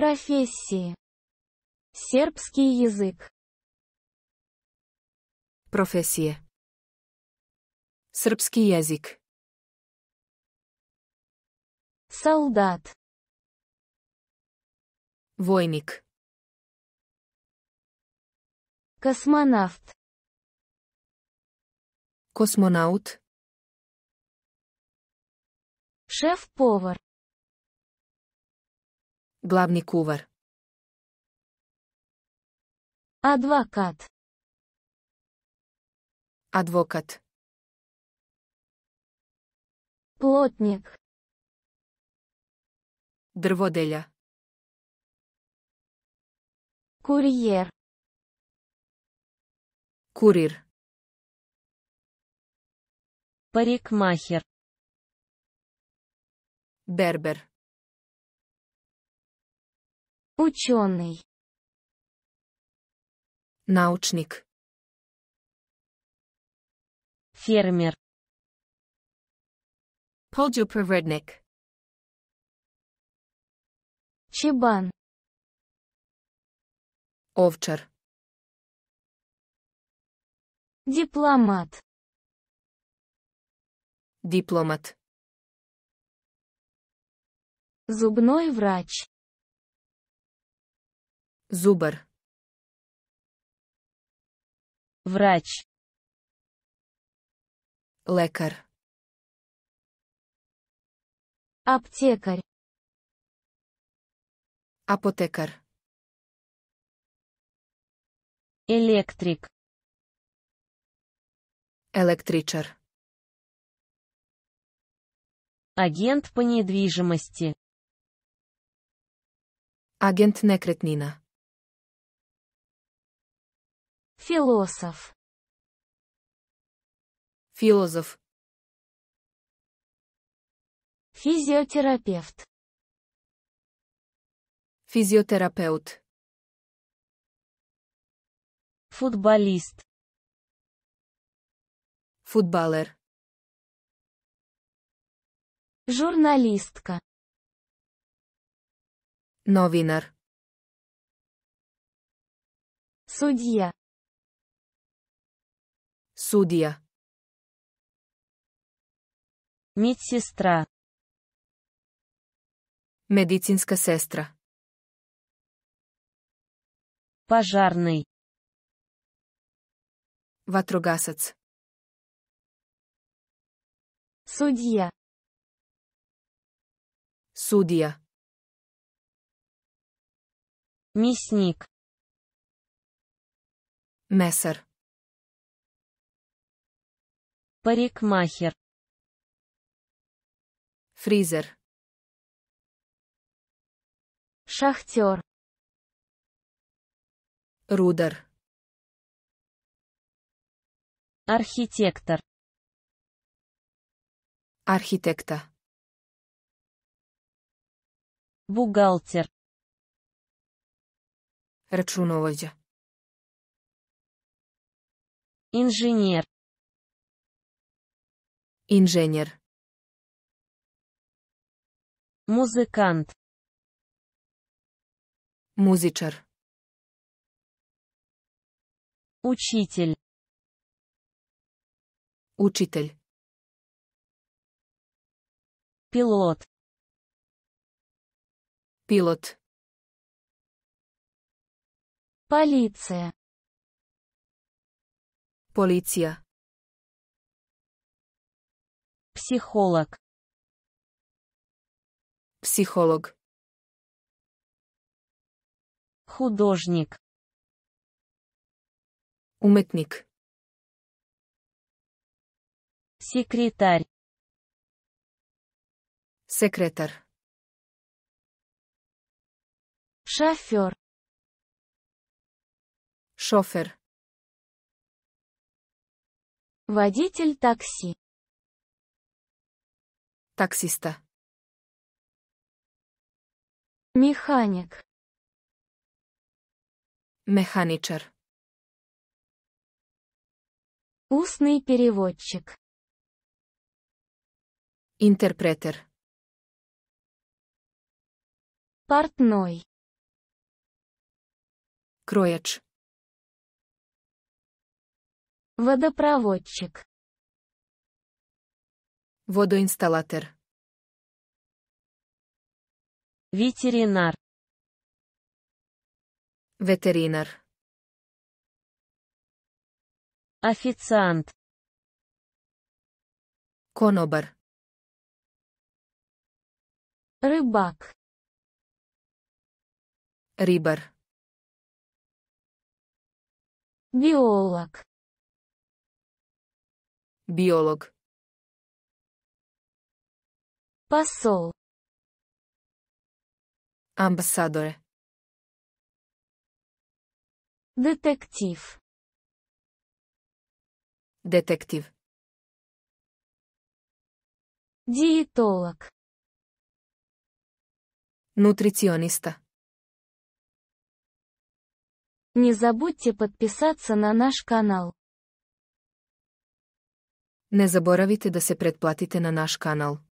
Профессии. Сербский язык. Профессия. Сербский язык. Солдат. Войник. Космонавт. космонаут, Шеф-повар. Главный кувар. Адвокат. Адвокат. Плотник. Дрводеля. Курьер. Курир. Парикмахер. Бербер. Ученый. Научник. Фермер. Полдюпроводник. Чебан. Овчар. Дипломат. Дипломат. Зубной врач. Зубар. Врач. Лекар. Аптекарь. Апотекар. Электрик. Электричар. Агент по недвижимости. Агент некретнина. Философ. Философ. Физиотерапевт. Физиотерапевт. Футболист. Футболер. Журналистка. Новинар. Судья. Судья. Медсестра. медицинская сестра. Пожарный. Ватрогасец. Судья. Судья. Мясник. Мессер парикмахер фризер шахтер рудер архитектор архитекта бухгалтер рачуноводя инженер Инженер. Музыкант. Музичар. Учитель. Учитель. Пилот. Пилот. Полиция. Полиция. Психолог. Психолог. Художник. Уметник. Секретарь. Секретар. Шофер. Шофер. Водитель такси таксиста. Механик. Механичар. Устный переводчик. Интерпретер. Портной. Крояч. Водопроводчик. Водоинсталлатор. Ветеринар. Ветеринар. Официант. Конобар. Рыбак. Рибар. Биолог. Биолог. Посол. Амбассадор. Детектив. Детектив. Диетолог. Нутрициониста. Не забудьте подписаться на наш канал. Не заборавите да се предплатите на наш канал.